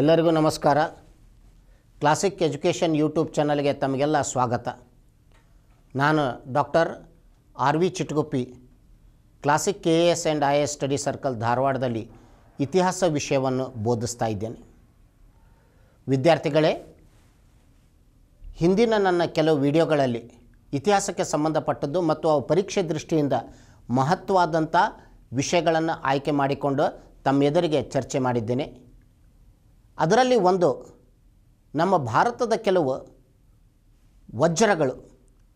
ಎಲ್ಲರಿಗೂ ನಮಸ್ಕಾರ classic education YouTube ಚಾನಲ್ಗೆ ತಮಗೆಲ್ಲ ಸ್ವಾಗತ ನಾನು doctor R V Chitguppi classic K A S and I S study circle ಧಾರವಾಡದಲ್ಲಿ ಇತಿಹಾಸ ವಿಷಯವನ್ನು ಬೋಧಿಸ್ತಾ ಇದ್ದೇನೆ ವಿದ್ಯಾರ್ಥಿಗಳೇ ಹಿಂದಿನ ನನ್ನ ಕೆಲವು ವಿಡಿಯೋಗಳಲ್ಲಿ ಇತಿಹಾಸಕ್ಕೆ ಸಂಬಂಧಪಟ್ಟದ್ದು ಮತ್ತು ಅವು ಪರೀಕ್ಷೆ ದೃಷ್ಟಿಯಿಂದ ಮಹತ್ವವಾದಂಥ ವಿಷಯಗಳನ್ನು ಆಯ್ಕೆ ಮಾಡಿಕೊಂಡು ತಮ್ಮ ಎದುರಿಗೆ ಚರ್ಚೆ ಮಾಡಿದ್ದೇನೆ ಅದರಲ್ಲಿ ಒಂದು ನಮ್ಮ ಭಾರತದ ಕೆಲವು ವಜ್ರಗಳು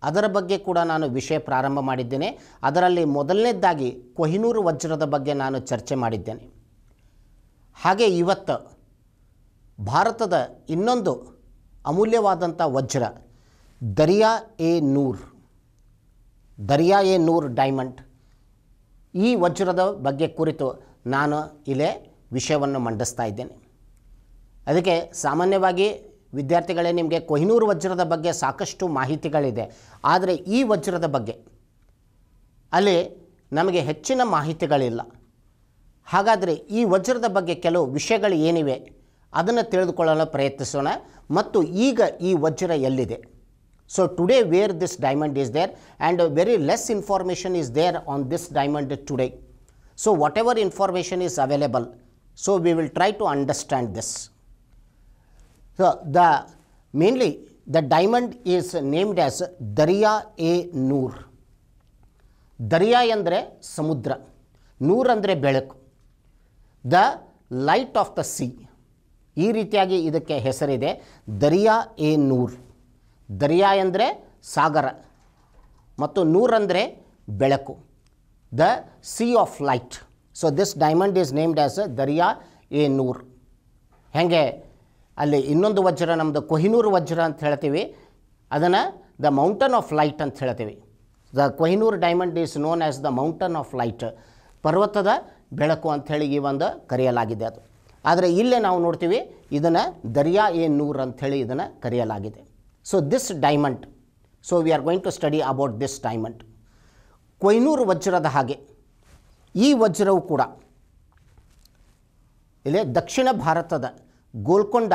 ಅದರ ಬಗ್ಗೆ ಕೂಡ ನಾನು ವಿಷಯ ಪ್ರಾರಂಭ ಮಾಡಿದ್ದೇನೆ ಅದರಲ್ಲಿ ಮೊದಲನೇದಾಗಿ ಕೊಹಿನೂರು ವಜ್ರದ ಬಗ್ಗೆ ನಾನು ಚರ್ಚೆ ಮಾಡಿದ್ದೇನೆ ಹಾಗೆ ಇವತ್ತು ಭಾರತದ ಇನ್ನೊಂದು ಅಮೂಲ್ಯವಾದಂಥ ವಜ್ರ ದರಿಯಾ ಎ ನೂರ್ ದರಿಯಾ ಎ ನೂರ್ ಡೈಮಂಡ್ ಈ ವಜ್ರದ ಬಗ್ಗೆ ಕುರಿತು ನಾನು ಇಲ್ಲೇ ವಿಷಯವನ್ನು ಮಂಡಿಸ್ತಾ ಇದ್ದೇನೆ ಅದಕ್ಕೆ ಸಾಮಾನ್ಯವಾಗಿ ವಿದ್ಯಾರ್ಥಿಗಳೇ ನಿಮಗೆ ಕೊಹಿನೂರು ವಜ್ರದ ಬಗ್ಗೆ ಸಾಕಷ್ಟು ಮಾಹಿತಿಗಳಿದೆ ಆದರೆ ಈ ವಜ್ರದ ಬಗ್ಗೆ ಅಲ್ಲಿ ನಮಗೆ ಹೆಚ್ಚಿನ ಮಾಹಿತಿಗಳಿಲ್ಲ ಹಾಗಾದರೆ ಈ ವಜ್ರದ ಬಗ್ಗೆ ಕೆಲವು ವಿಷಯಗಳು ಏನಿವೆ ಅದನ್ನು ತಿಳಿದುಕೊಳ್ಳಲು ಪ್ರಯತ್ನಿಸೋಣ ಮತ್ತು ಈಗ ಈ ವಜ್ರ ಎಲ್ಲಿದೆ so today where this diamond is there and very less information is there on this diamond today so whatever information is available so we will try to understand this so the mainly the diamond is named as Darya e Noor Darya ಅಂದರೆ ಸಮುದ್ರ ನೂರ್ ಅಂದರೆ ಬೆಳಕು the light of the sea ಈ ರೀತಿಯಾಗಿ ಇದಕ್ಕೆ ಹೆಸರಿದೆ ದರಿಯಾ ಎ ನೂರ್ ದರಿಯಾ ಅಂದರೆ ಸಾಗರ ಮತ್ತು ನೂರ್ ಅಂದರೆ ಬೆಳಕು the sea of light so this diamond is named as Darya e Noor ಹೇಗೆ ಅಲ್ಲಿ ಇನ್ನೊಂದು ವಜ್ರ ನಮ್ಮದು ಕೊಹಿನೂರು ವಜ್ರ ಅಂತ ಹೇಳ್ತೀವಿ ಅದನ್ನು ದ ಮೌಂಟನ್ ಆಫ್ ಲೈಟ್ ಅಂತ ಹೇಳ್ತೀವಿ the Kohinoor diamond is known as the mountain of light ಪರ್ವತದ ಬೆಳಕು ಅಂಥೇಳಿ ಈ ಒಂದು ಕರೆಯಲಾಗಿದೆ ಅದು ಆದರೆ ಇಲ್ಲೇ ನಾವು ನೋಡ್ತೀವಿ ಇದನ್ನು ದರ್ಯಾ ಎ ನೂರ್ ಅಂಥೇಳಿ ಇದನ್ನು ಕರೆಯಲಾಗಿದೆ so this diamond so we are going to study about this diamond Kohinoor ವಜ್ರದ ಹಾಗೆ ಈ ವಜ್ರವು ಕೂಡ ಇಲ್ಲೇ ದಕ್ಷಿಣ ಭಾರತದ ಗೋಲ್ಕೊಂಡ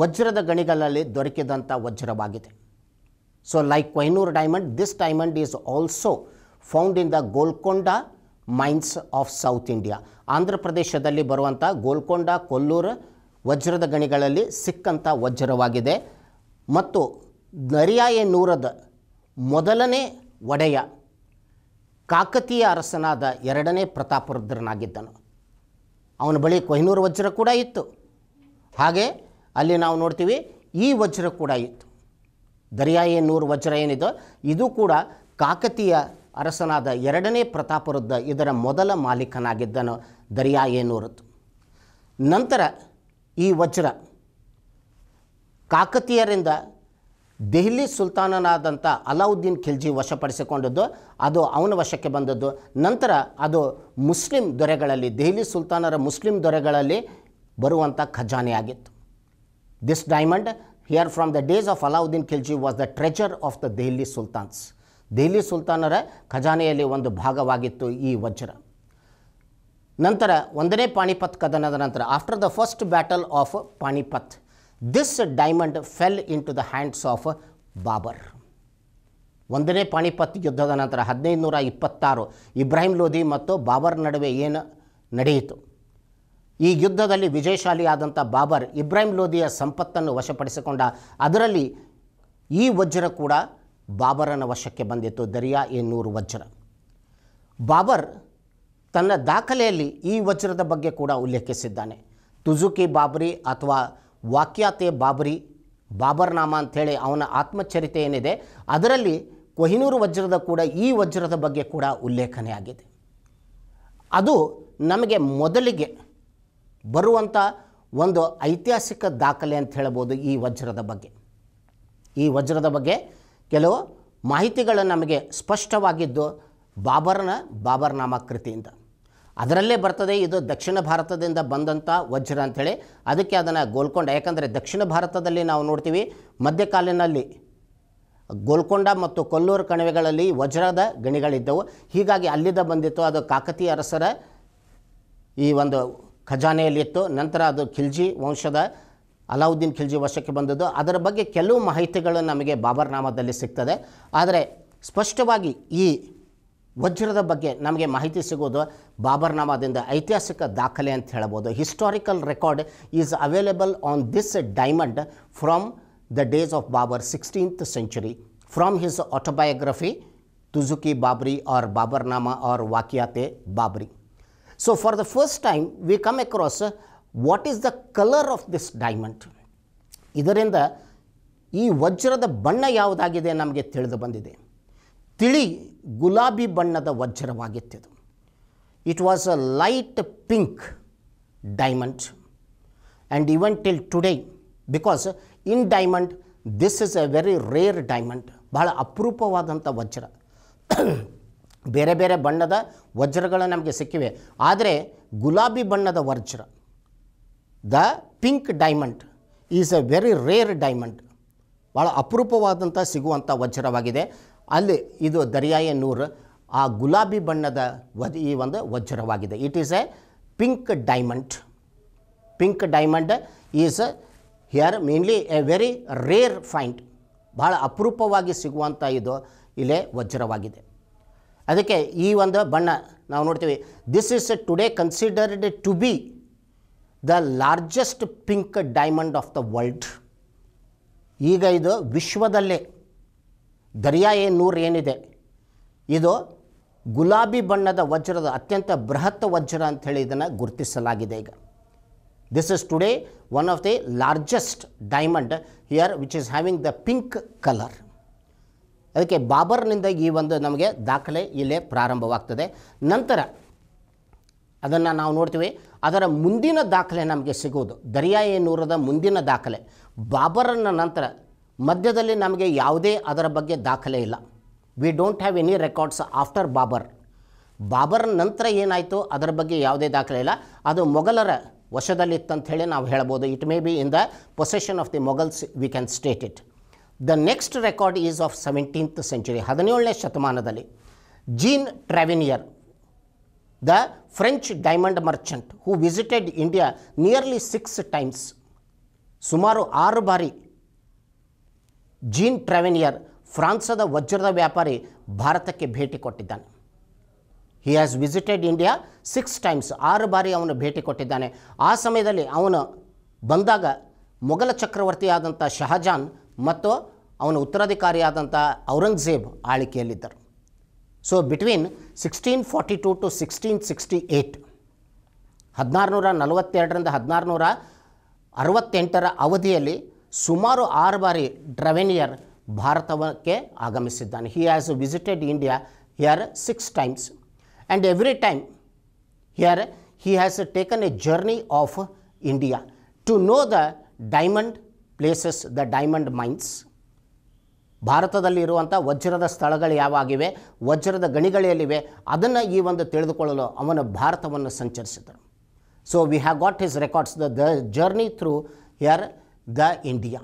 ವಜ್ರದ ಗಣಿಗಳಲ್ಲಿ ದೊರಕಿದಂಥ ವಜ್ರವಾಗಿದೆ so like Kohinoor diamond this diamond is also found in the Golconda mines of south India Andhra ಪ್ರದೇಶದಲ್ಲಿ ಬರುವಂಥ ಗೋಲ್ಕೊಂಡ ಕೊಲ್ಲೂರು ವಜ್ರದ ಗಣಿಗಳಲ್ಲಿ ಸಿಕ್ಕಂಥ ವಜ್ರವಾಗಿದೆ ಮತ್ತು ನರಿಯಾಯ ನೂರದ ಮೊದಲನೇ ಒಡೆಯ ಕಾಕತೀಯ ಅರಸನಾದ ಎರಡನೇ ಪ್ರತಾಪರುದ್ರನಾಗಿದ್ದನು ಅವನ ಬಳಿ ಕೊಹ್ನೂರು ವಜ್ರ ಕೂಡ ಇತ್ತು ಹಾಗೆ ಅಲ್ಲಿ ನಾವು ನೋಡ್ತೀವಿ ಈ ವಜ್ರ ಕೂಡ ಇತ್ತು ದರ್ಯಾ ನೂರು ವಜ್ರ ಏನಿದೆ ಇದು ಕೂಡ ಕಾಕತೀಯ ಅರಸನಾದ ಎರಡನೇ ಪ್ರತಾಪರುದ್ಧ ಇದರ ಮೊದಲ ಮಾಲೀಕನಾಗಿದ್ದನು ದರ್ಯಾ ಏನೂರದ್ದು ನಂತರ ಈ ವಜ್ರ ಕಾಕತೀಯರಿಂದ ದೆಹಲಿ ಸುಲ್ತಾನನಾದಂಥ ಅಲಾವುದ್ದೀನ್ ಖಿಲ್ಜಿ ವಶಪಡಿಸಿಕೊಂಡದ್ದು ಅದು ಅವನ ವಶಕ್ಕೆ ಬಂದದ್ದು ನಂತರ ಅದು ಮುಸ್ಲಿಂ ದೊರೆಗಳಲ್ಲಿ ದೆಹಲಿ ಸುಲ್ತಾನರ ಮುಸ್ಲಿಂ ದೊರೆಗಳಲ್ಲಿ ಬರುವಂಥ ಖಜಾನೆ ಆಗಿತ್ತು this diamond here from the days of Alauddin Khilji was the treasure of the Delhi sultans Delhi ಸುಲ್ತಾನರ ಖಜಾನೆಯಲ್ಲಿ ಒಂದು ಭಾಗವಾಗಿತ್ತು ಈ ವಜ್ರ ನಂತರ ಒಂದನೇ ಪಾಣಿಪತ್ ಕದನದ ನಂತರ after the first battle of Panipat this diamond fell into the hands of Babur ಒಂದನೇ ಪಾಣಿಪತ್ ಯುದ್ಧದ ನಂತರ ಹದಿನೈದು ನೂರ ಇಪ್ಪತ್ತಾರು ಇಬ್ರಾಹಿಂ ಲೋಧಿ ಮತ್ತು ಬಾಬರ್ ನಡುವೆ ಏನು ನಡೆಯಿತು ಈ ಯುದ್ಧದಲ್ಲಿ ವಿಜಯಶಾಲಿಯಾದಂಥ ಬಾಬರ್ ಇಬ್ರಾಹಿಂ ಲೋಧಿಯ ಸಂಪತ್ತನ್ನು ವಶಪಡಿಸಿಕೊಂಡ ಅದರಲ್ಲಿ ಈ ವಜ್ರ ಕೂಡ ಬಾಬರನ ವಶಕ್ಕೆ ಬಂದಿತ್ತು ದರಿಯಾ ಎನ್ನೂರು ವಜ್ರ ಬಾಬರ್ ತನ್ನ ದಾಖಲೆಯಲ್ಲಿ ಈ ವಜ್ರದ ಬಗ್ಗೆ ಕೂಡ ಉಲ್ಲೇಖಿಸಿದ್ದಾನೆ ತುಜುಕಿ ಬಾಬರಿ ಅಥವಾ ವಾಕ್ಯಾತೆ ಬಾಬರಿ ಬಾಬರ್ನಾಮ ಅಂಥೇಳಿ ಅವನ ಆತ್ಮಚರಿತೆ ಏನಿದೆ ಅದರಲ್ಲಿ ಕೊಹಿನೂರು ವಜ್ರದ ಕೂಡ ಈ ವಜ್ರದ ಬಗ್ಗೆ ಕೂಡ ಉಲ್ಲೇಖನೆ ಆಗಿದೆ ಅದು ನಮಗೆ ಮೊದಲಿಗೆ ಬರುವಂಥ ಒಂದು ಐತಿಹಾಸಿಕ ದಾಖಲೆ ಅಂತ ಹೇಳ್ಬೋದು ಈ ವಜ್ರದ ಬಗ್ಗೆ ಈ ವಜ್ರದ ಬಗ್ಗೆ ಕೆಲವು ಮಾಹಿತಿಗಳು ನಮಗೆ ಸ್ಪಷ್ಟವಾಗಿದ್ದು ಬಾಬರ್ನ ನಾಮ ಕೃತಿಯಿಂದ ಅದರಲ್ಲೇ ಬರ್ತದೆ ಇದು ದಕ್ಷಿಣ ಭಾರತದಿಂದ ಬಂದಂಥ ವಜ್ರ ಅಂಥೇಳಿ ಅದಕ್ಕೆ ಅದನ್ನು ಗೋಲ್ಕೊಂಡ ಯಾಕಂದರೆ ದಕ್ಷಿಣ ಭಾರತದಲ್ಲಿ ನಾವು ನೋಡ್ತೀವಿ ಮಧ್ಯಕಾಲಿನಲ್ಲಿ ಗೋಲ್ಕೊಂಡ ಮತ್ತು ಕೊಲ್ಲೂರು ಕಣಿವೆಗಳಲ್ಲಿ ವಜ್ರದ ಗಣಿಗಳಿದ್ದವು ಹೀಗಾಗಿ ಅಲ್ಲಿದ್ದ ಬಂದಿತ್ತು ಅದು ಕಾಕತೀಯ ಅರಸರ ಈ ಒಂದು ಖಜಾನೆಯಲ್ಲಿತ್ತು ನಂತರ ಅದು ಖಿಲ್ಜಿ ವಂಶದ ಅಲಾವುದ್ದೀನ್ ಖಿಲ್ಜಿ ವಶಕ್ಕೆ ಬಂದದ್ದು ಅದರ ಬಗ್ಗೆ ಕೆಲವು ಮಾಹಿತಿಗಳು ನಮಗೆ ಬಾಬರ್ನಾಮದಲ್ಲಿ ಸಿಗ್ತದೆ ಆದರೆ ಸ್ಪಷ್ಟವಾಗಿ ಈ ವಜ್ರದ ಬಗ್ಗೆ ನಮಗೆ ಮಾಹಿತಿ ಸಿಗೋದು ಬಾಬರ್ನಾಮಾದಿಂದ ಐತಿಹಾಸಿಕ ದಾಖಲೆ ಅಂತ ಹೇಳ್ಬೋದು historical record is available on this diamond from the days of Babur sixteenth century from his autobiography Tuzuki Babri or Baburnama or Waqiat Babri so for the first time we come across what is the colour of this diamond ಇದರಿಂದ ಈ ವಜ್ರದ ಬಣ್ಣ ಯಾವುದಾಗಿದೆ ನಮಗೆ ತಿಳಿದು ಬಂದಿದೆ ತಿಳಿ ಗುಲಾಬಿ ಬಣ್ಣದ ವಜ್ರವಾಗಿತ್ತಿದು it was a light pink diamond and even till today because in diamond this is a very rare diamond ಬಹಳ ಅಪರೂಪವಾದಂಥ ವಜ್ರ ಬೇರೆ ಬೇರೆ ಬಣ್ಣದ ವಜ್ರಗಳು ನಮಗೆ ಸಿಕ್ಕಿವೆ ಆದರೆ ಗುಲಾಬಿ ಬಣ್ಣದ ವಜ್ರ the pink diamond is a very rare diamond ಭಾಳ ಅಪರೂಪವಾದಂಥ ಸಿಗುವಂಥ ವಜ್ರವಾಗಿದೆ ಅಲ್ಲಿ ಇದು ದರ್ಯಾಯ ನೂರ್ ಆ ಗುಲಾಬಿ ಬಣ್ಣದ ವಜ್ ಈ ಒಂದು ವಜ್ರವಾಗಿದೆ it is a pink diamond pink diamond is here mainly a very rare find ಭಾಳ ಅಪರೂಪವಾಗಿ ಸಿಗುವಂಥ ಇದು ಇಲ್ಲೇ ವಜ್ರವಾಗಿದೆ ಅದಕ್ಕೆ ಈ ಒಂದು ಬಣ್ಣ ನಾವು ನೋಡ್ತೀವಿ this is today considered to be the largest pink diamond of the world ಈಗ ಇದು ವಿಶ್ವದಲ್ಲೇ ದರ್ಯಾ ಏನೂರು ನೂರು ಏನಿದೆ ಇದು ಗುಲಾಬಿ ಬಣ್ಣದ ವಜ್ರದ ಅತ್ಯಂತ ಬೃಹತ್ ವಜ್ರ ಅಂಥೇಳಿ ಇದನ್ನು ಗುರುತಿಸಲಾಗಿದೆ ಈಗ this is today one of the largest diamond here which is having the pink colour ಅದಕ್ಕೆ ಬಾಬರ್ನಿಂದ ಈ ಒಂದು ನಮಗೆ ದಾಖಲೆ ಇಲ್ಲೇ ಪ್ರಾರಂಭವಾಗ್ತದೆ ನಂತರ ಅದನ್ನು ನಾವು ನೋಡ್ತೀವಿ ಅದರ ಮುಂದಿನ ದಾಖಲೆ ನಮಗೆ ಸಿಗುವುದು ದರಿಯಾ ನೂರದ ಮುಂದಿನ ದಾಖಲೆ ಬಾಬರನ ನಂತರ ಮಧ್ಯದಲ್ಲಿ ನಮಗೆ ಯಾವುದೇ ಅದರ ಬಗ್ಗೆ ದಾಖಲೆ ಇಲ್ಲ we don't have any records after Babur Babur ನಂತರ ಏನಾಯಿತು ಅದರ ಬಗ್ಗೆ ಯಾವುದೇ ದಾಖಲೆ ಇಲ್ಲ ಅದು ಮೊಘಲರ ವಶದಲ್ಲಿತ್ತಂಥೇಳಿ ನಾವು ಹೇಳ್ಬೋದು it may be in the possession of the Mughals we can state it the next record is of seventeenth century ಹದಿನೇಳನೇ ಶತಮಾನದಲ್ಲಿ Jean Tavernier the French diamond merchant who visited India nearly six times ಸುಮಾರು ಆರು ಬಾರಿ gene ಟ್ರಾವೆನಿಯರ್ ಫ್ರಾನ್ಸದ ವಜ್ರದ ವ್ಯಾಪಾರಿ ಭಾರತಕ್ಕೆ ಭೇಟಿ ಕೊಟ್ಟಿದ್ದಾನೆ he has visited India six times ಆರು ಬಾರಿ ಅವನು ಭೇಟಿ ಕೊಟ್ಟಿದ್ದಾನೆ ಆ ಸಮಯದಲ್ಲಿ ಅವನು ಬಂದಾಗ ಮೊಘಲ ಚಕ್ರವರ್ತಿಯಾದಂಥ ಶಹಜಾನ್ ಮತ್ತು ಅವನ ಉತ್ತರಾಧಿಕಾರಿಯಾದಂಥ ಔರಂಗಜೇಬ್ ಆಳಿಕೆಯಲ್ಲಿದ್ದರು so between sixteen forty two to sixteen sixty eight ಹದಿನಾರುನೂರ ನಲವತ್ತೆರಡರಿಂದ ಹದಿನಾರುನೂರ ಅರವತ್ತೆಂಟರ ಅವಧಿಯಲ್ಲಿ ಸುಮಾರು ಆರು ಬಾರಿ ಡ್ರವೆನಿಯರ್ ಭಾರತಕ್ಕೆ ಆಗಮಿಸಿದ್ದಾನೆ he has visited India here six times and every time here he has taken a journey of India to know the diamond places the diamond mines ಭಾರತದಲ್ಲಿರುವಂಥ ವಜ್ರದ ಸ್ಥಳಗಳು ಯಾವಾಗಿವೆ ವಜ್ರದ ಗಣಿಗಳೆಲ್ಲಿವೆ ಅದನ್ನು ಈ ಒಂದು ತಿಳಿದುಕೊಳ್ಳಲು ಅವನು ಭಾರತವನ್ನು ಸಂಚರಿಸಿದರು so we have got his records the the journey through here the India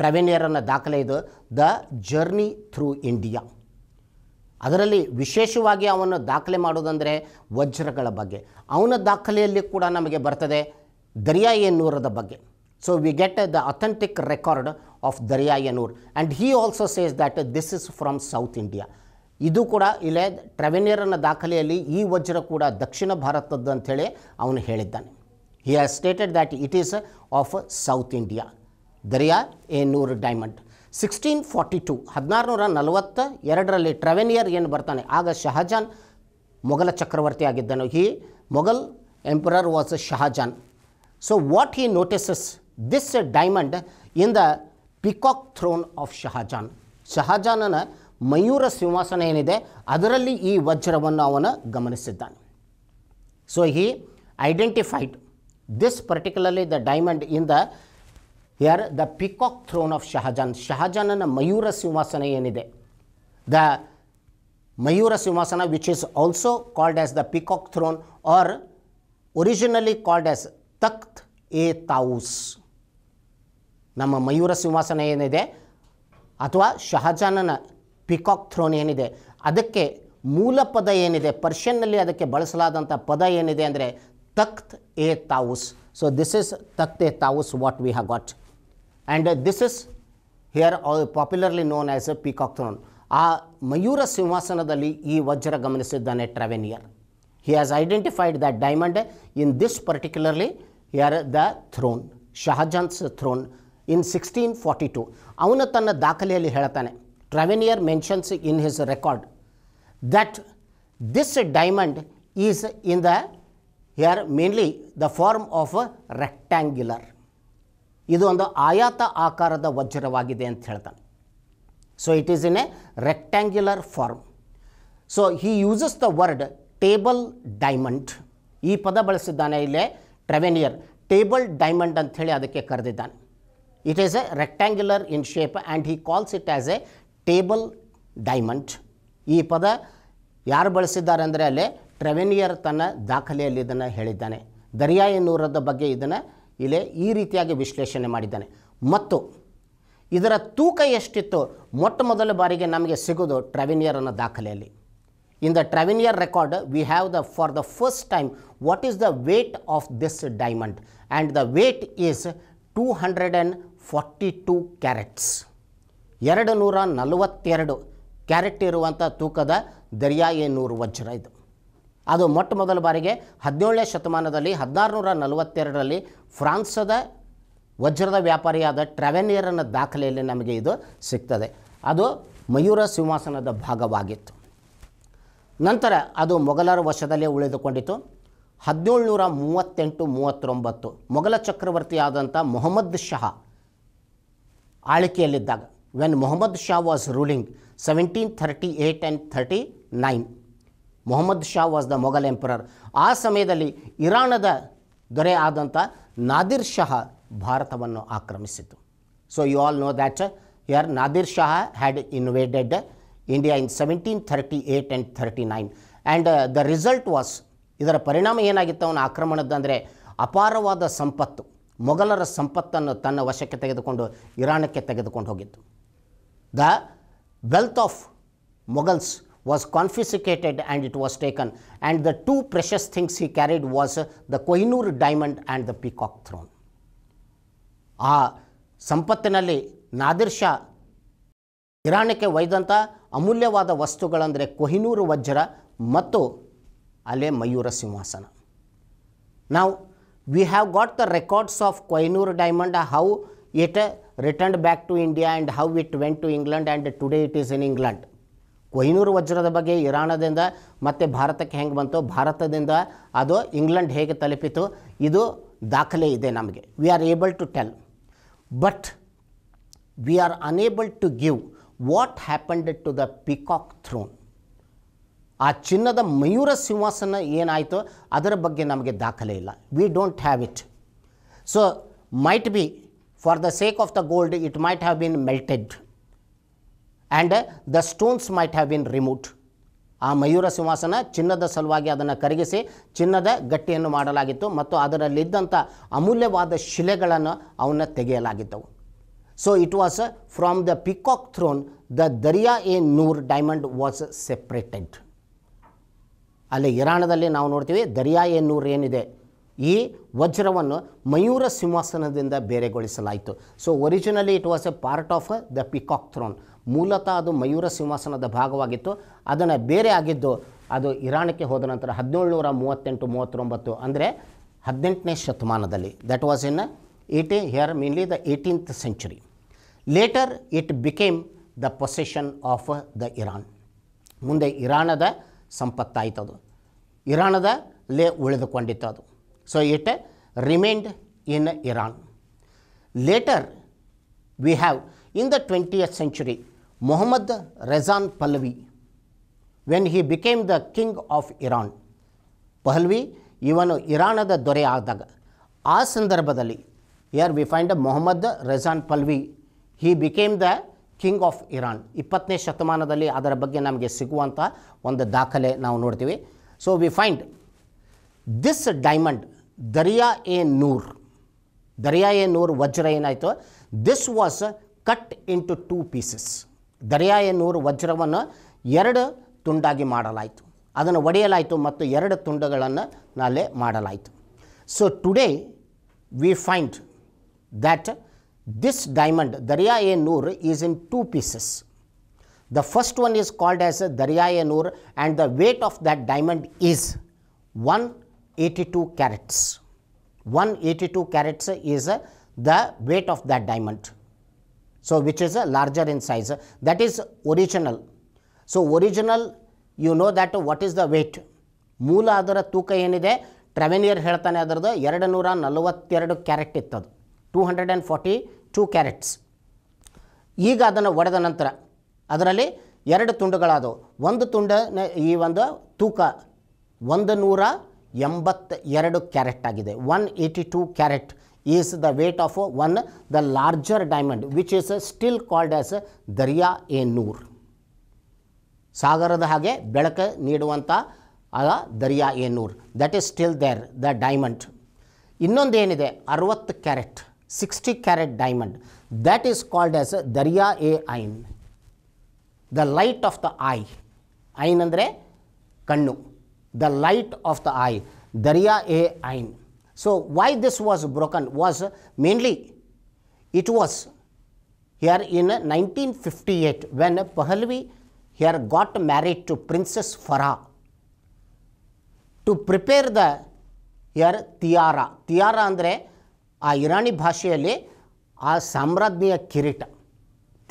ಟ್ರೆವೆನಿಯರನ್ನು ದಾಖಲೆ ಇದು ದ ಜರ್ನಿ ಥ್ರೂ ಇಂಡಿಯಾ ಅದರಲ್ಲಿ ವಿಶೇಷವಾಗಿ ಅವನು ದಾಖಲೆ ಮಾಡೋದಂದರೆ ವಜ್ರಗಳ ಬಗ್ಗೆ ಅವನ ದಾಖಲೆಯಲ್ಲಿ ಕೂಡ ನಮಗೆ ಬರ್ತದೆ ದರ್ಯಾ ಎನ್ನೂರದ ಬಗ್ಗೆ So we get uh, the authentic record of Darya Yanur and he also says that this is from South India. ಇದು ಕೂಡ ಇಲ್ಲೇ ಟ್ರೆವೆನಿಯರನ ದಾಖಲೆಯಲ್ಲಿ ಈ ವಜ್ರ ಕೂಡ ದಕ್ಷಿಣ ಭಾರತದ್ದು ಅಂಥೇಳಿ ಅವನು ಹೇಳಿದ್ದಾನೆ he has stated that it is of south India Darya e Noor diamond sixteen forty two ಹದಿನಾರುನೂರ ನಲವತ್ತ ಎರಡರಲ್ಲಿ ಟ್ರೆವೆನಿಯರ್ ಏನು ಬರ್ತಾನೆ ಆಗ ಶಹಜಾನ್ ಮೊಘಲ ಚಕ್ರವರ್ತಿ ಆಗಿದ್ದನು he Mughal emperor was Shahjahan so what he notices this diamond in the peacock throne of Shah Shahajan. Shahajan is Mayura Simasana in the otherly E. Vajravanavana Gamanisidan. So he identified this particularly the diamond in the here the peacock throne of Shah Shahajan. Shahajan and Mayura Simasana in the Mayura Simasana, which is also called as the peacock throne or originally called as Takht e Taus. ನಮ್ಮ ಮಯೂರ ಸಿಂಹಾಸನ ಏನಿದೆ ಅಥವಾ ಶಹಜಾನನ peacock throne ಏನಿದೆ ಅದಕ್ಕೆ ಮೂಲ ಪದ ಏನಿದೆ ಪರ್ಷಿಯನ್ನಲ್ಲಿ ಅದಕ್ಕೆ ಬಳಸಲಾದಂಥ ಪದ ಏನಿದೆ ಅಂದರೆ Takht e Taus so this is Takht e Taus what we have got and this is here all popularly known as a peacock throne ಆ ಮಯೂರ ಸಿಂಹಾಸನದಲ್ಲಿ ಈ ವಜ್ರ ಗಮನಿಸಿದ್ದಾನೆ Tavernier he has identified the diamond in this particularly here the throne Shahjahan's throne in sixteen forty two ಅವನು ತನ್ನ ದಾಖಲೆಯಲ್ಲಿ ಹೇಳ್ತಾನೆ Tavernier mentions in his record that this diamond is in the here mainly the form of rectangular ಇದು ಒಂದು ಆಯಾತ ಆಕಾರದ ವಜ್ರವಾಗಿದೆ ಅಂತ ಹೇಳ್ತಾನೆ so it is in a rectangular form so he uses the word table diamond ಈ ಪದ ಬಳಸಿದ್ದಾನೆ ಇಲ್ಲೇ ಟ್ರೆವೆನಿಯರ್ ಟೇಬಲ್ ಡೈಮಂಡ್ ಅಂಥೇಳಿ ಅದಕ್ಕೆ ಕರೆದಿದ್ದಾನೆ it is a rectangular in shape and he calls it as a table diamond ಈ ಪದ ಯಾರು ಬಳಸಿದ್ದಾರೆ ಅಂದರೆ ಅಲ್ಲಿ ಟ್ರೆವೆನಿಯರ್ ತನ್ನ ದಾಖಲೆಯಲ್ಲಿ ಇದನ್ನು ಹೇಳಿದ್ದಾನೆ ದರಿಯಾಯ ನೂರದ ಬಗ್ಗೆ ಇದನ್ನು ಇಲ್ಲಿ ಈ ರೀತಿಯಾಗಿ ವಿಶ್ಲೇಷಣೆ ಮಾಡಿದ್ದಾನೆ ಮತ್ತು ಇದರ ತೂಕ ಎಷ್ಟಿತ್ತು ಮೊಟ್ಟ ಮೊದಲ ಬಾರಿಗೆ ನಮಗೆ ಸಿಗೋದು ಅನ್ನೋ ದಾಖಲೆಯಲ್ಲಿ in the Tavernier record we have the for the first time what is the weight of this diamond and the weight is two hundred and forty two carats ಎರಡು ನೂರ ನಲವತ್ತೆರಡು ಕ್ಯಾರೆಟ್ ಇರುವಂಥ ತೂಕದ ದರ್ಯಾ ವಜ್ರ ಇದು ಅದು ಮೊಟ್ಟ ಮೊದಲ ಬಾರಿಗೆ ಹದಿನೇಳನೇ ಶತಮಾನದಲ್ಲಿ ನೂರ ನಲವತ್ತೆರಡರಲ್ಲಿ ಫ್ರಾನ್ಸದ ವಜ್ರದ ವ್ಯಾಪಾರಿಯಾದ ಟ್ರಾವೆನಿಯರನ ದಾಖಲೆಯಲ್ಲಿ ನಮಗೆ ಇದು ಸಿಗ್ತದೆ ಅದು ಮಯೂರ ಸಿಂಹಾಸನದ ಭಾಗವಾಗಿತ್ತು ನಂತರ ಅದು ಮೊಘಲರ ವಶದಲ್ಲೇ ಉಳಿದುಕೊಂಡಿತು ಹದಿನೇಳು ನೂರ ಮೂವತ್ತೆಂಟು ಮೂವತ್ತೊಂಬತ್ತು ಮೊಘಲ ಚಕ್ರವರ್ತಿಯಾದಂಥ ಮೊಹಮ್ಮದ್ ಶಹಾ ಆಳ್ಕೆಯಲ್ಲಿದ್ದಾಗ when Mohammad Shah was ruling seventeen thirty eight and thirty nine Mohammad Shah was the Mughal emperor ಆ ಸಮಯದಲ್ಲಿ ಇರಾನದ ದೊರೆ ಆದಂಥ ನಾದಿರ್ ಶಾಹ ಭಾರತವನ್ನು ಆಕ್ರಮಿಸಿತು so you all know that year Nadir Shah had invaded India in seventeen thirty eight and thirty nine and the result was ಇದರ ಪರಿಣಾಮ ಏನಾಗಿತ್ತು ಅವನ ಆಕ್ರಮಣದ್ದು ಅಂದರೆ ಅಪಾರವಾದ ಸಂಪತ್ತು ಮೊಘಲರ ಸಂಪತ್ತನ್ನು ತನ್ನ ವಶಕ್ಕೆ ತೆಗೆದುಕೊಂಡು ಇರಾಣಕ್ಕೆ ತೆಗೆದುಕೊಂಡು ಹೋಗಿತ್ತು the wealth of Mughals was confiscated and it was taken and the two precious things he carried was the Kohinoor diamond and the peacock throne ಆ ಸಂಪತ್ತಿನಲ್ಲಿ ನಾದಿರ್ ಶಾ ಇರಾಣಕ್ಕೆ ಒಯ್ದಂಥ ಅಮೂಲ್ಯವಾದ ವಸ್ತುಗಳಂದರೆ ಕೊಹಿನೂರು ವಜ್ರ ಮತ್ತು ಅಲೆ ಮಯೂರ ಸಿಂಹಾಸನ ನಾವು we have got the records of Koinur diamond, how it returned back to India and how it went to England and today it is in England. Kohinoor ವಜ್ರದ ಬಗ್ಗೆ ಇರಾಣದಿಂದ ಮತ್ತು ಭಾರತಕ್ಕೆ ಹೆಂಗೆ ಬಂತು ಭಾರತದಿಂದ ಅದು ಇಂಗ್ಲೆಂಡ್ ಹೇಗೆ ತಲುಪಿತು ಇದು ದಾಖಲೆ ಇದೆ ನಮಗೆ we are able to tell but we are unable to give what happened to the peacock throne ಆ ಚಿನ್ನದ ಮಯೂರ ಸಿಂಹಾಸನ ಏನಾಯಿತು ಅದರ ಬಗ್ಗೆ ನಮಗೆ ದಾಖಲೆ ಇಲ್ಲ we don't have it so might be for the sake of the gold it might have been melted and the stones might have been removed ಆ ಮಯೂರ ಸಿಂಹಾಸನ ಚಿನ್ನದ ಸಲುವಾಗಿ ಅದನ್ನು ಕರಗಿಸಿ ಚಿನ್ನದ ಗಟ್ಟಿಯನ್ನು ಮಾಡಲಾಗಿತ್ತು ಮತ್ತು ಅದರಲ್ಲಿದ್ದಂಥ ಅಮೂಲ್ಯವಾದ ಶಿಲೆಗಳನ್ನು ಅವನ್ನ ತೆಗೆಯಲಾಗಿದ್ದವು so it was from the peacock throne the Darya e Noor diamond was separated ಅಲ್ಲಿ ಇರಾಣದಲ್ಲಿ ನಾವು ನೋಡ್ತೀವಿ ದರಿಯಾ ಎನ್ನೂರು ಏನಿದೆ ಈ ವಜ್ರವನ್ನು ಮಯೂರ ಸಿಂಹಾಸನದಿಂದ ಬೇರೆಗೊಳಿಸಲಾಯಿತು so originally it was a part of the peacock throne ಮೂಲತಃ ಅದು ಮಯೂರ ಸಿಂಹಾಸನದ ಭಾಗವಾಗಿತ್ತು ಅದನ್ನು ಬೇರೆ ಆಗಿದ್ದು ಅದು ಇರಾಣಕ್ಕೆ ಹೋದ ನಂತರ ಹದಿನೇಳು ನೂರ ಮೂವತ್ತೆಂಟು ಮೂವತ್ತೊಂಬತ್ತು ಅಂದರೆ ಹದಿನೆಂಟನೇ ಶತಮಾನದಲ್ಲಿ that was in eighteen here mainly the eighteenth century later it became the possession of the Iran ಮುಂದೆ ಇರಾಣದ ಸಂಪತ್ತಾಯ್ತದು ಲೇ ಉಳಿದುಕೊಂಡಿತ್ತು ಅದು so it remained in Iran later we have in the twentieth century Mohammad Reza Pahlavi when he became the king of Iran Pahlavi ಇವನು ಇರಾನದ ದೊರೆ ಆದಾಗ ಆ ಸಂದರ್ಭದಲ್ಲಿ year we find Mohammad Reza Pahlavi he became the king of Iran ಇಪ್ಪತ್ತನೇ ಶತಮಾನದಲ್ಲಿ ಅದರ ಬಗ್ಗೆ ನಮಗೆ ಸಿಗುವಂಥ ಒಂದು ದಾಖಲೆ ನಾವು ನೋಡ್ತೀವಿ so we find this diamond Darya e Noor Darya e Noor ವಜ್ರ ಏನಾಯಿತು this was cut into two pieces Darya e Noor ವಜ್ರವನ್ನು ಎರಡು ತುಂಡಾಗಿ ಮಾಡಲಾಯಿತು ಅದನ್ನು ಒಡೆಯಲಾಯಿತು ಮತ್ತು ಎರಡು ತುಂಡುಗಳನ್ನು ನಾಳೆ ಮಾಡಲಾಯಿತು so today we find that This diamond, Darya-e-Noor, is in two pieces. The first one is called as Darya-e-Noor and the weight of that diamond is 182 carats. 182 carats is the weight of that diamond. So, which is larger in size. That is original. So, original you know that what is the weight. ಮೂಲ ಅದರ ತೂಕ ಏನಿದೆ ಟ್ರೆವೆನಿಯರ್ ಹೇಳ್ತಾನೆ ಅದರದ್ದು ಎರಡು ನೂರ ನಲವತ್ತೆರಡು carrot ಇತ್ತದು two carrots ಈಗ ಅದನ್ನು ಒಡೆದ ನಂತರ ಅದರಲ್ಲಿ ಎರಡು ತುಂಡುಗಳಾದವು ಒಂದು ತುಂಡ ಈ ಒಂದು ತೂಕ ಒಂದು ನೂರ ಎಂಬತ್ತ ಎರಡು ಕ್ಯಾರೆಟ್ ಆಗಿದೆ one eighty two carat is the weight of one the larger diamond which is still called as Darya e Noor ಸಾಗರದ ಹಾಗೆ ಬೆಳಕು ನೀಡುವಂಥ ಆ Darya e Noor that is still there the diamond ಇನ್ನೊಂದು ಏನಿದೆ ಅರವತ್ತು carat 60 carat diamond. That is called as darya e Ayn. the light of the eye. Ayn andre? Kannu. the light of the eye, darya e Ayn. So, why this was broken was mainly it was here in 1958 when Pahlavi here got married to Princess Farah to prepare the here tiara. Tiara andre? ಆ ಇರಾನಿ ಭಾಷೆಯಲ್ಲಿ ಆ ಸಾಮ್ರಾಜ್ಞಿಯ ಕಿರೀಟ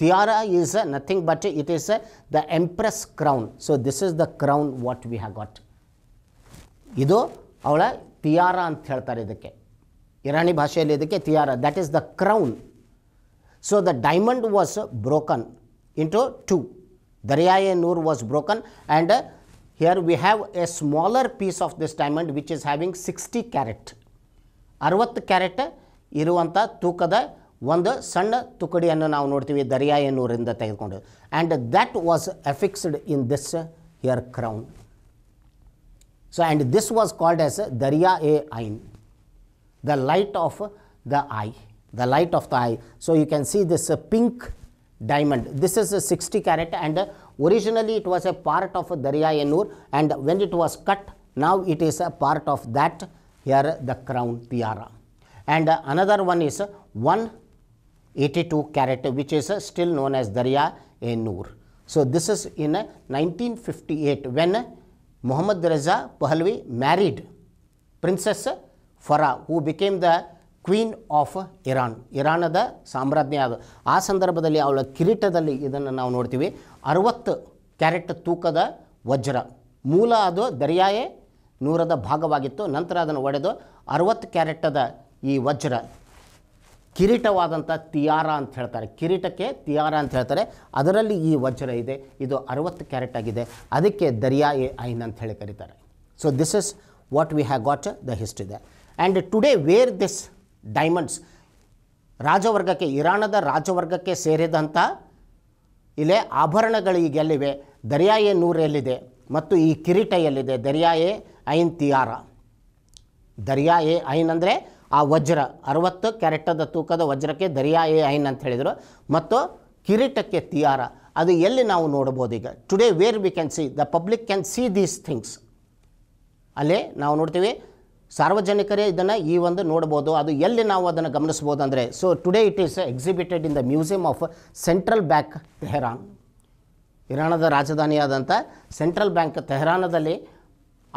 tiara is a, nothing but a, it is a, the empress crown. So this is the crown what we have got. ಇದು ಅವಳ ತಿಯಾರ ಅಂತ ಹೇಳ್ತಾರೆ ಇದಕ್ಕೆ ಇರಾಣಿ ಭಾಷೆಯಲ್ಲಿ ಇದಕ್ಕೆ tiara that is the crown so the diamond was broken into two Darya e Noor was broken and here we have a smaller piece of this diamond which is having sixty carat ಅರವತ್ತು carat ಇರುವಂಥ ತೂಕದ ಒಂದು ಸಣ್ಣ ತುಕಡಿಯನ್ನು ನಾವು ನೋಡ್ತೀವಿ ದರಿಯಾ ಎನ್ನೂರಿಂದ ತೆಗೆದುಕೊಂಡು and that was affixed in this here crown so and this was called as Darya e Ain the light of the eye the light of the eye so you can see this pink diamond. This is a 60 carat and originally it was a part of Darya Enur and when it was cut now it is a part of that here the crown tiara and another one is 182 carat which is still known as Darya e Noor. So, this is in 1958 when Muhammad Reza Pahlavi married Princess Farah who became the queen of Iran ಇರಾನದ ಸಾಮ್ರಾಜ್ಞಿ ಅದು ಆ ಸಂದರ್ಭದಲ್ಲಿ ಅವಳ ಕಿರೀಟದಲ್ಲಿ ಇದನ್ನು ನಾವು ನೋಡ್ತೀವಿ ಅರವತ್ತು ಕ್ಯಾರೆಟ್ ತೂಕದ ವಜ್ರ ಮೂಲ ಅದು ದರ್ಯಾಯೇ ನೂರದ ಭಾಗವಾಗಿತ್ತು ನಂತರ ಅದನ್ನು ಒಡೆದು ಅರವತ್ತು ಕ್ಯಾರೆಟ್ಟದ ಈ ವಜ್ರ ಕಿರೀಟವಾದಂಥ ತಿಯಾರ ಅಂತ ಹೇಳ್ತಾರೆ ಕಿರೀಟಕ್ಕೆ ತಿಯಾರ ಅಂತ ಹೇಳ್ತಾರೆ ಅದರಲ್ಲಿ ಈ ವಜ್ರ ಇದೆ ಇದು ಅರವತ್ತು ಕ್ಯಾರೆಟ್ ಆಗಿದೆ ಅದಕ್ಕೆ ದರ್ಯಾ ಎ ಐನ್ ಅಂತ ಹೇಳಿ ಕರೀತಾರೆ so this is what we have got the history the and today where this diamonds ರಾಜವರ್ಗಕ್ಕೆ ಇರಾಣದ ರಾಜವರ್ಗಕ್ಕೆ ಸೇರಿದಂಥ ಇಲ್ಲೇ ಆಭರಣಗಳು ಈಗೆಲ್ಲಿವೆ ದರ್ಯಾಯೆ ನೂರ ಎಲ್ಲಿದೆ ಮತ್ತು ಈ ಕಿರೀಟ ಎಲ್ಲಿದೆ ದರ್ಯಾಯೆ ಐನ್ ತಿಯಾರ ದರಿಯಾ ಎ ಐನ್ ಅಂದರೆ ಆ ವಜ್ರ ಅರವತ್ತು ಕ್ಯಾರೆಟದ ತೂಕದ ವಜ್ರಕ್ಕೆ ದರ್ಯಾ ಎ ಐನ್ ಅಂತ ಹೇಳಿದರು ಮತ್ತು ಕಿರೀಟಕ್ಕೆ ತಿಯಾರ ಅದು ಎಲ್ಲಿ ನಾವು ನೋಡ್ಬೋದು ಈಗ today where we can see the public can see these things ಅಲ್ಲೇ ನಾವು ನೋಡ್ತೀವಿ ಸಾರ್ವಜನಿಕರೇ ಇದನ್ನು ಈ ಒಂದು ನೋಡ್ಬೋದು ಅದು ಎಲ್ಲಿ ನಾವು ಅದನ್ನು ಗಮನಿಸ್ಬೋದು ಅಂದರೆ so today it is exhibited in the museum of central bank Tehran ಇರಾನದ ರಾಜಧಾನಿಯಾದಂಥ ಸೆಂಟ್ರಲ್ ಬ್ಯಾಂಕ್ ತೆಹರಾನದಲ್ಲಿ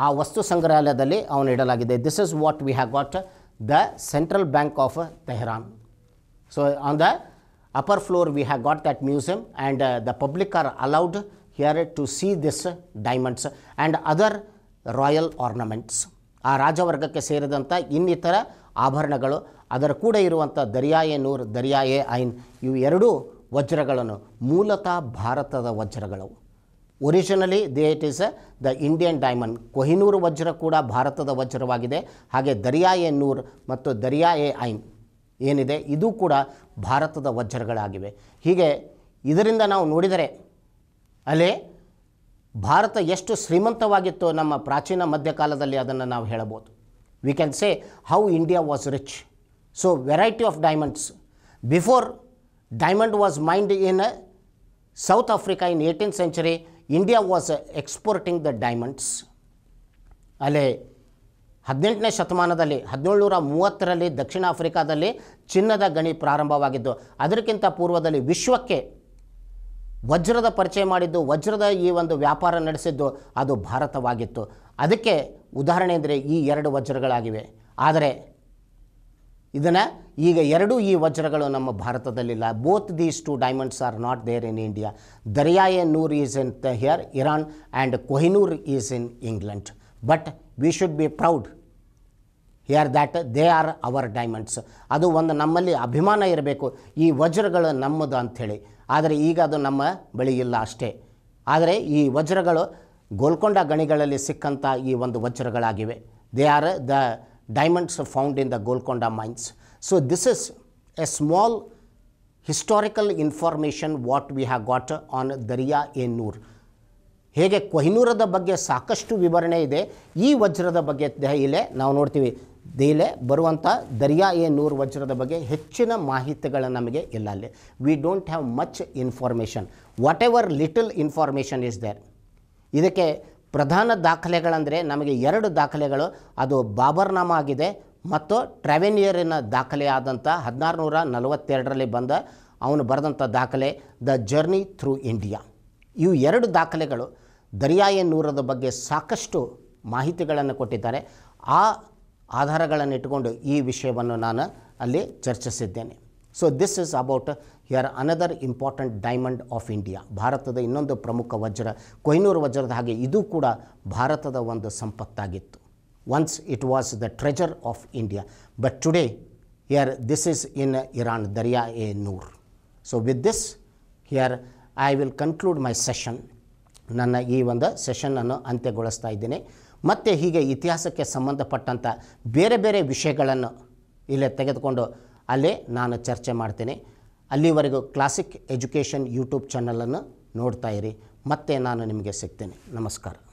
ಆ ವಸ್ತು ಸಂಗ್ರಹಾಲಯದಲ್ಲಿ ಅವನು ಇಡಲಾಗಿದೆ this is what we have got the central bank of Tehran so on the upper floor we have got that museum and the public are allowed here to see this diamonds and other royal ornaments ಆ ರಾಜವರ್ಗಕ್ಕೆ ಸೇರಿದಂಥ ಇನ್ನಿತರ ಆಭರಣಗಳು ಅದರ ಕೂಡ ಇರುವಂಥ ದರ್ಯಾಯೆ ನೂರ್ ದರ್ಯಾಯೆ ಐನ್ ಇವು ಎರಡೂ ವಜ್ರಗಳನ್ನು ಮೂಲತಃ ಭಾರತದ ವಜ್ರಗಳು originally that is the Indian diamond Kohinoor ವಜ್ರ ಕೂಡ ಭಾರತದ ವಜ್ರವಾಗಿದೆ ಹಾಗೆ ದರಿಯಾ ಎ ನೂರ್ ಮತ್ತು ದರಿಯಾ ಎ ಐನ್ ಏನಿದೆ ಇದು ಕೂಡ ಭಾರತದ ವಜ್ರಗಳಾಗಿವೆ ಹೀಗೆ ಇದರಿಂದ ನಾವು ನೋಡಿದರೆ ಅಲ್ಲೇ ಭಾರತ ಎಷ್ಟು ಶ್ರೀಮಂತವಾಗಿತ್ತು ನಮ್ಮ ಪ್ರಾಚೀನ ಮಧ್ಯಕಾಲದಲ್ಲಿ ಅದನ್ನು ನಾವು ಹೇಳಬಹುದು we can say how India was rich so variety of diamonds before diamond was mined in South Africa in eighteen century India was exporting the diamonds ಅಲ್ಲಿ ಹದಿನೆಂಟನೇ ಶತಮಾನದಲ್ಲಿ ಹದಿನೇಳುನೂರ ಮೂವತ್ತರಲ್ಲಿ ದಕ್ಷಿಣ ಆಫ್ರಿಕಾದಲ್ಲಿ ಚಿನ್ನದ ಗಣಿ ಪ್ರಾರಂಭವಾಗಿದ್ದು ಅದಕ್ಕಿಂತ ಪೂರ್ವದಲ್ಲಿ ವಿಶ್ವಕ್ಕೆ ವಜ್ರದ ಪರಿಚಯ ಮಾಡಿದ್ದು ವಜ್ರದ ಈ ಒಂದು ವ್ಯಾಪಾರ ನಡೆಸಿದ್ದು ಅದು ಭಾರತವಾಗಿತ್ತು ಅದಕ್ಕೆ ಉದಾಹರಣೆ ಅಂದರೆ ಈ ಎರಡು ವಜ್ರಗಳಾಗಿವೆ ಆದರೆ ಇದನ್ನು ಈಗ ಎರಡೂ ಈ ವಜ್ರಗಳು ನಮ್ಮ ಭಾರತದಲ್ಲಿಲ್ಲ both these two diamonds are not there in India Darya e Noor is in here Iran and Kohinoor is in England but we should be proud here that they are our diamonds ಅದು ಒಂದು ನಮ್ಮಲ್ಲಿ ಅಭಿಮಾನ ಇರಬೇಕು ಈ ವಜ್ರಗಳು ನಮ್ಮದು ಅಂಥೇಳಿ ಆದರೆ ಈಗ ಅದು ನಮ್ಮ ಬಳಿ ಇಲ್ಲ ಅಷ್ಟೇ ಆದರೆ ಈ ವಜ್ರಗಳು ಗೋಲ್ಕೊಂಡ ಗಣಿಗಳಲ್ಲಿ ಸಿಕ್ಕಂಥ ಈ ಒಂದು ವಜ್ರಗಳಾಗಿವೆ they are the diamonds are found in the Golconda mines. So, this is a small historical information what we have got on Darya e ಹೇಗೆ ಕೊಹಿನೂರದ ಬಗ್ಗೆ ಸಾಕಷ್ಟು ವಿವರಣೆ ಇದೆ ಈ ವಜ್ರದ ಬಗ್ಗೆ ದೆಹಲೆ ನಾವು ನೋಡ್ತೀವಿ ದೆಹಲೆ ಬರುವಂಥ ದರ್ಯಾ ಎ ನೂರು ವಜ್ರದ ಬಗ್ಗೆ ಹೆಚ್ಚಿನ ಮಾಹಿತಿಗಳು ನಮಗೆ ಇಲ್ಲ ಅಲ್ಲಿ we don't have much information what ever little information is there ಇದಕ್ಕೆ ಪ್ರಧಾನ ದಾಖಲೆಗಳಂದರೆ ನಮಗೆ ಎರಡು ದಾಖಲೆಗಳು ಅದು ಬಾಬರ್ನಾಮ ಆಗಿದೆ ಮತ್ತು ದಾಖಲೆ ಆದಂಥ ಹದಿನಾರು ನೂರ ನಲವತ್ತೆರಡರಲ್ಲಿ ಬಂದ ಅವನು ಬರೆದಂಥ ದಾಖಲೆ ದ ಜರ್ನಿ ಥ್ರೂ ಇಂಡಿಯಾ ಇವು ಎರಡು ದಾಖಲೆಗಳು ದರ್ಯಾಯ ನೂರದ ಬಗ್ಗೆ ಸಾಕಷ್ಟು ಮಾಹಿತಿಗಳನ್ನು ಕೊಟ್ಟಿದ್ದಾರೆ ಆ ಆಧಾರಗಳನ್ನು ಇಟ್ಟುಕೊಂಡು ಈ ವಿಷಯವನ್ನು ನಾನು ಅಲ್ಲಿ ಚರ್ಚಿಸಿದ್ದೇನೆ so this is about here another important diamond of India ಭಾರತದ ಇನ್ನೊಂದು ಪ್ರಮುಖ ವಜ್ರ ಕೊಯ್ನೂರು ವಜ್ರದ ಹಾಗೆ ಇದು ಕೂಡ ಭಾರತದ ಒಂದು ಸಂಪತ್ತಾಗಿತ್ತು once it was the treasure of India but today here this is in Iran Darya e Noor so with this here I will conclude my session ನನ್ನ ಈ ಒಂದು ಸೆಷನನ್ನು ಅಂತ್ಯಗೊಳಿಸ್ತಾ ಇದ್ದೀನಿ ಮತ್ತು ಹೀಗೆ ಇತಿಹಾಸಕ್ಕೆ ಸಂಬಂಧಪಟ್ಟಂಥ ಬೇರೆ ಬೇರೆ ವಿಷಯಗಳನ್ನು ಇಲ್ಲೇ ತೆಗೆದುಕೊಂಡು ಅಲ್ಲೇ ನಾನು ಚರ್ಚೆ ಮಾಡ್ತೇನೆ ಅಲ್ಲಿವರೆಗೂ ಕ್ಲಾಸಿಕ್ ಎಜುಕೇಷನ್ ಯೂಟ್ಯೂಬ್ ಚಾನಲನ್ನು ನೋಡ್ತಾ ಇರಿ ಮತ್ತೆ ನಾನು ನಿಮಗೆ ಸಿಗ್ತೇನೆ ನಮಸ್ಕಾರ